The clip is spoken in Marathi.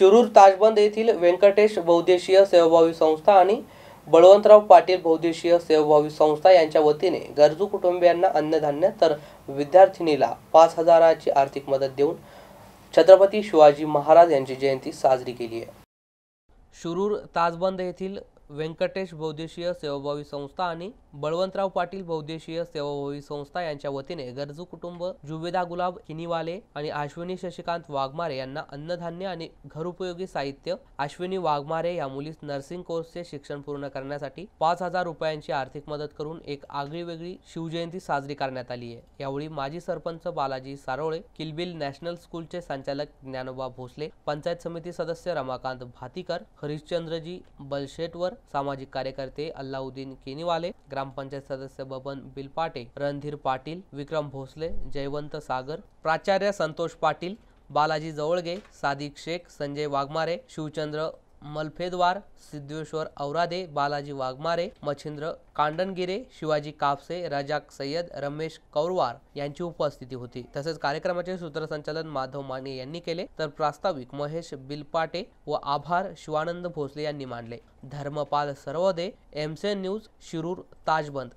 शिरूर ताजबंद येथील व्यंकटेश बौद्देशीय सेवाभावी संस्था आणि बळवंतराव पाटील बहुदेशीय सेवाभावी संस्था यांच्या वतीने गरजू कुटुंबियांना अन्नधान्य तर विद्यार्थिनीला पाच हजाराची आर्थिक मदत देऊन छत्रपती शिवाजी महाराज यांची जयंती साजरी केली आहे शुरूर ताजबंद येथील व्यंकटेश बौद्देशीय सेवाभावी संस्था आणि बळवंतराव पाटील बौद्धेशीय सेवाभावी संस्था यांच्या वतीने गरजू कुटुंब जुबेदा गुलाब हिनीवाले आणि अश्विनी शशिकांत वाघमारे यांना अन्नधान्य आणि घरउपयोगी साहित्य अश्विनी वाघमारे या मुलीस नर्सिंग कोर्सचे शिक्षण पूर्ण करण्यासाठी पाच हजार रुपयांची आर्थिक मदत करून एक आगळी वेगळी शिवजयंती साजरी करण्यात आली आहे यावेळी माजी सरपंच बालाजी सारोळे किलबिल नॅशनल स्कूलचे संचालक ज्ञानोबा भोसले पंचायत समिती सदस्य रमाकांत भातीकर हरिश्चंद्रजी बलशेटवर सामाजिक कार्यकर्ते अल्लाउद्दीन केनीवाले ग्रामपंचायत सदस्य बबन बिलपाटे रणधीर पाटील विक्रम भोसले जयवंत सागर प्राचार्य संतोष पाटील बालाजी जवळगे सादिक शेख संजय वाघमारे शिवचंद्र मलफेदवार सिद्धेश्वर औरादे बालाजी वाघमारे मच्छिंद्र कांडनगिरे शिवाजी कापसे रजाक सय्यद रमेश कौरवार यांची उपस्थिती होती तसेच कार्यक्रमाचे सूत्रसंचालन माधव माने यांनी केले तर प्रास्ताविक महेश बिलपाटे व आभार शिवानंद भोसले यांनी मांडले धर्मपाल सर्वोदय एमसेन न्यूज शिरूर ताजबंद